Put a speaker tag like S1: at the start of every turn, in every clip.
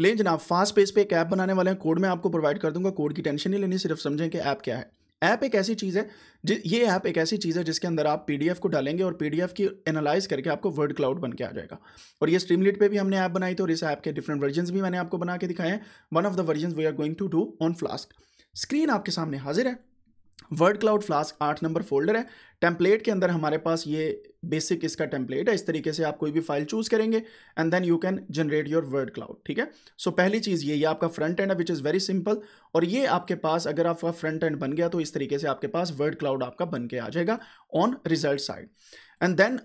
S1: लें जनाब fast page पे एक ऐप बनाने वाले हैं कोड में आपको प्रोवाइड कर दूंगा कोड की टेंशन नहीं लेनी सिर्फ समझें कि ऐप क्या है ऐप एक ऐसी चीज़ है ये ऐप एक ऐसी चीज़ है जिसके अंदर आप पीडीएफ को डालेंगे और पीडीएफ की एनालाइज करके आपको वर्ड क्लाउड बन के आ जाएगा और ये स्ट्रीमलिट पे भी हमने ऐप बनाई थी और इस ऐप के डिफरेंट वर्जन भी मैंने आपको बना के दिखाए हैं one of the version we are going to do on flask screen आपके सामने हाजिर है वर्ड क्लाउड फ्लास्क आठ नंबर फोल्डर है टेम्पलेट के अंदर हमारे पास ये बेसिक इसका टेम्पलेट है इस तरीके से आप कोई भी फाइल चूज करेंगे and then you can generate your word cloud ठीक है सो so, पहली चीज़ ये ये आपका फ्रंट एंड है विच इज़ वेरी सिंपल और ये आपके पास अगर आपका फ्रंट एंड बन गया तो इस तरीके से आपके पास वर्ड क्लाउड आपका बन के आ जाएगा on result side and then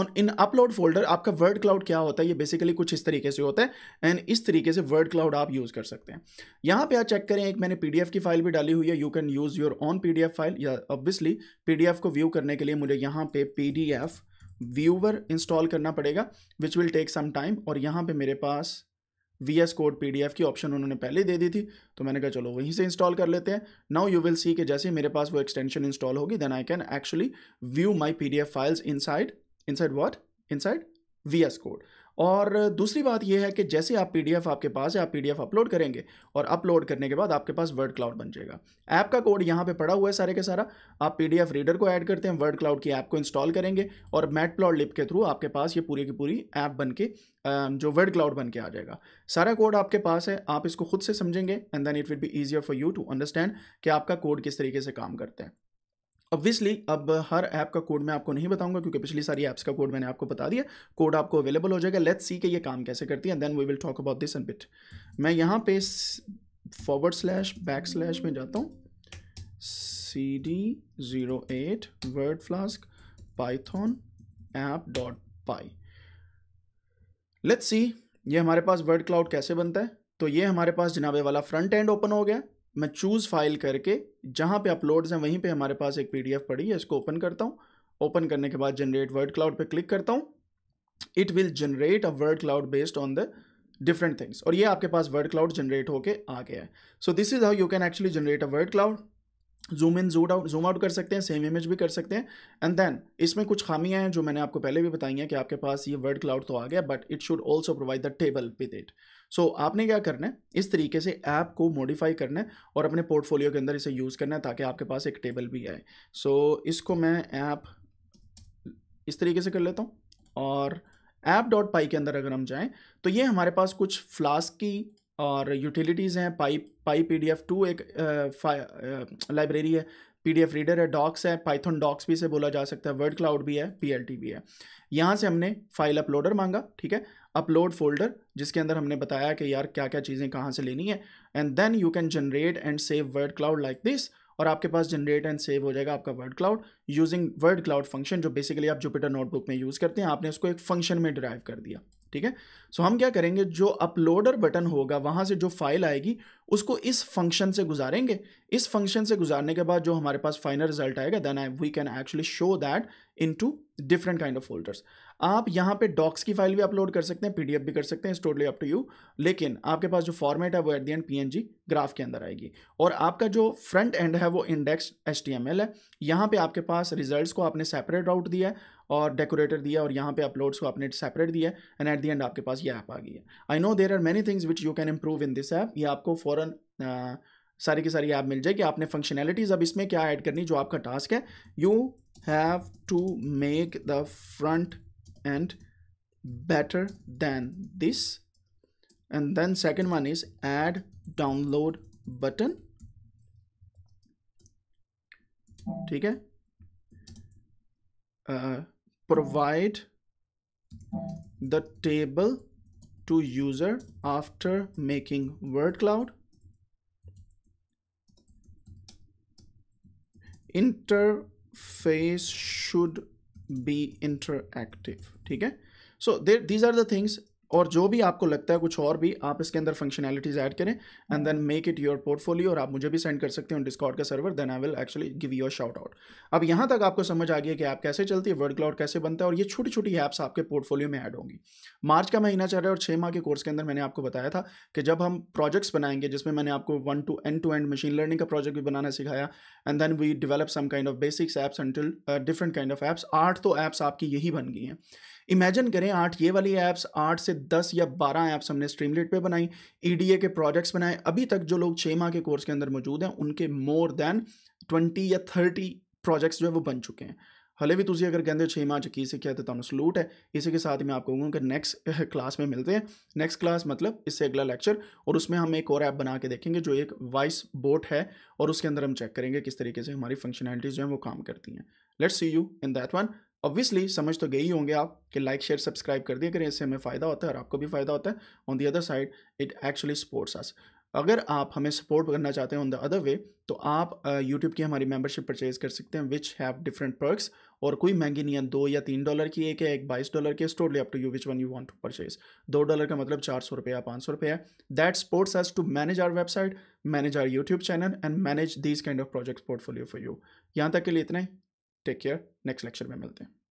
S1: on in upload folder आपका वर्ड क्लाउड क्या होता है ये बेसिकली कुछ इस तरीके से होता है एंड इस तरीके से वर्ड क्लाउड आप यूज़ कर सकते हैं यहाँ पे आप चेक करें एक मैंने पीडीएफ की फाइल भी डाली हुई है you can use your own PDF file या ऑब्वियसली पीडीएफ को व्यू करने के लिए मुझे यहाँ पे पीडीएफ व्यूवर इंस्टॉल करना पड़ेगा which will take some time और यहाँ पे मेरे पास वी एस कोड पी की ऑप्शन उन्होंने पहले दे दी थी तो मैंने कहा चलो वहीं से इंस्टॉल कर लेते हैं नाउ यू विल सी कि जैसे ही मेरे पास वो एक्सटेंशन इंस्टॉल होगी then I can actually view my P files inside inside what inside V S code और दूसरी बात यह है कि जैसे आप पी आपके पास है आप पी अपलोड करेंगे और अपलोड करने के बाद आपके पास वर्ड क्लाउड बन जाएगा ऐप का कोड यहाँ पे पड़ा हुआ है सारे के सारा आप पी रीडर को ऐड करते हैं वर्ड क्लाउड की ऐप को इंस्टॉल करेंगे और मैट प्लॉड लिप के थ्रू आपके पास ये पूरी की पूरी ऐप बन के जो वर्ड क्लाउड बन के आ जाएगा सारा कोड आपके पास है आप इसको खुद से समझेंगे and then it will be easier for you to understand कि आपका कोड किस तरीके से काम करते हैं ऑब्वियसली अब हर ऐप का कोड मैं आपको नहीं बताऊंगा क्योंकि पिछली सारी ऐप्स का कोड मैंने आपको बता दिया कोड आपको अवेलेबल हो जाएगा लेट्स सी कि ये काम कैसे करती है then we will talk about this and bit मैं यहाँ पे फॉरवर्ड स्लैश बैक स्लैश में जाता हूँ C D zero eight word flask python app dot py let's see ये हमारे पास वर्ड क्लाउड कैसे बनता है तो ये हमारे पास जनाबे वाला फ्रंट एंड ओपन हो गया मैं चूज़ फाइल करके जहाँ पे अपलोड्स हैं वहीं पे हमारे पास एक पीडीएफ पड़ी है इसको ओपन करता हूँ ओपन करने के बाद जनरेट वर्ड क्लाउड पे क्लिक करता हूँ it will generate a word cloud based on the different things और ये आपके पास वर्ड क्लाउड जनरेट होके आ गया है so this is how you can actually generate a word cloud zoom in zoom out zoom out कर सकते हैं सेम इमेज भी कर सकते हैं एंड देन इसमें कुछ खामियां हैं जो मैंने आपको पहले भी बताई हैं कि आपके पास ये वर्ड क्लाउड तो आ गया but it should also provide the table with it so आपने क्या करना है इस तरीके से ऐप को मॉडिफाई करना है और अपने पोर्टफोलियो के अंदर इसे यूज़ करना है ताकि आपके पास एक टेबल भी आए सो so, इसको मैं ऐप इस तरीके से कर लेता हूँ और ऐप डॉट पाई के अंदर अगर हम जाएँ तो ये हमारे पास कुछ फ्लास्क की और यूटिलिटीज़ हैं pip py P D F two एक लाइब्रेरी है पी डी एफ रीडर है डॉक्स है पाइथन डॉक्स भी से बोला जा सकता है वर्ड क्लाउड भी है पी एल टी भी है यहाँ से हमने फाइल अपलोडर मांगा ठीक है अपलोड फोल्डर जिसके अंदर हमने बताया कि यार क्या क्या चीज़ें कहाँ से लेनी है and then you can generate and save word cloud like this और आपके पास जनरेट एंड सेव हो जाएगा आपका word cloud using word cloud function जो बेसिकली आप जुपिटर नोटबुक में यूज़ करते हैं आपने उसको एक फंक्शन में ड्राइव कर दिया ठीक है सो हम क्या करेंगे जो अपलोडर बटन होगा वहां से जो फाइल आएगी उसको इस फंक्शन से गुजारेंगे इस फंक्शन से गुजारने के बाद जो हमारे पास फाइनल रिजल्ट आएगा then I we can actually show that in two different kind of folders आप यहाँ पे डॉक्स की फाइल भी अपलोड कर सकते हैं पीडीएफ भी कर सकते हैं टोटली अप टू यू लेकिन आपके पास जो फॉर्मेट है वो at the end PNG graph के अंदर आएगी और आपका जो फ्रंट एंड है वो इंडेक्स एचटीएमएल है यहाँ पे आपके पास रिजल्ट्स को आपने सेपरेट आउट दिया है और डेकोरेटर दिया और यहाँ पे अपलोड्स को आपने सेपरेट दिया एंड एट दी एंड आपके पास ये ऐप आ गई है I know there are many things which you can improve in this app ये आपको फ़ौरन सारी की सारी ऐप मिल जाएगी आपने फंक्शनैलिटीज़ अब इसमें क्या ऐड करनी जो आपका टास्क है you have to make the front end better than this and then second one is add download button ठीक है provide the table to user after making word cloud interface should be interactive okay so there, these are the things और जो भी आपको लगता है कुछ और भी आप इसके अंदर फंक्शनैलिटीज़ ऐड करें and then make it your portfolio और आप मुझे भी सेंड कर सकते हैं डिस्कॉर्ड का server then I will actually give your shout out अब यहाँ तक आपको समझ आ गया कि आप कैसे चलती है वर्ड क्लाउड कैसे बनता है और ये छोटी छोटी ऐप्स आपके पोर्टफोलियो में ऐड होंगी मार्च का महीना चल रहा है और छः माह के कोर्स के अंदर मैंने आपको बताया था कि जब हम प्रोजेक्ट्स बनाएंगे जिसमें मैंने आपको one two end to end machine learning का प्रोजेक्ट भी बनाना सिखाया and then we develop some kind of basics apps until different kind of apps आठ तो ऐप्स आपकी यही बन गई हैं इमेजिन करें आठ ये वाली ऐप्स आठ से दस या बारह ऐप्स हमने स्ट्रीमलेट पे बनाई ई के प्रोजेक्ट्स बनाए अभी तक जो लोग छः माह के कोर्स के अंदर मौजूद हैं उनके more than twenty or thirty projects जो है वो बन चुके हैं हले भी तुझे अगर कहते हो छः माह चकी से क्या तो तुम सलूट है इसी के साथ मैं आपको कहूँगा कि नेक्स्ट क्लास में मिलते हैं नेक्स्ट क्लास मतलब इससे अगला लेक्चर और उसमें हम एक और ऐप बना के देखेंगे जो एक वॉइस बोट है और उसके अंदर हम चेक करेंगे किस तरीके से हमारी फंक्शनैलिटीज़ जो हैं वो काम करती हैं let's see you in that one obviously समझ तो गए ही होंगे आप कि लाइक शेयर सब्सक्राइब कर दिया करें इससे हमें फ़ायदा होता है और आपको भी फ़ायदा होता है on the other side it actually supports us अगर आप हमें सपोर्ट करना चाहते हैं ऑन द अदर वे तो आप यूट्यूब uh, की हमारी मेंबरशिप परचेज कर सकते हैं विच हैव डिफरेंट पर्क्स और कोई महंगी नहीं है दो या तीन डॉलर की एक है एक बाईस डॉलर की स्टोर ले up to you which one you want to purchase दो डॉलर का मतलब चार सौ रुपया पाँच सौ रुपये है that supports has to manage our website manage our YouTube channel and manage these kind of project portfolio for you यहाँ तक के लिए इतना ही टेक केयर नेक्स्ट लेक्चर में मिलते हैं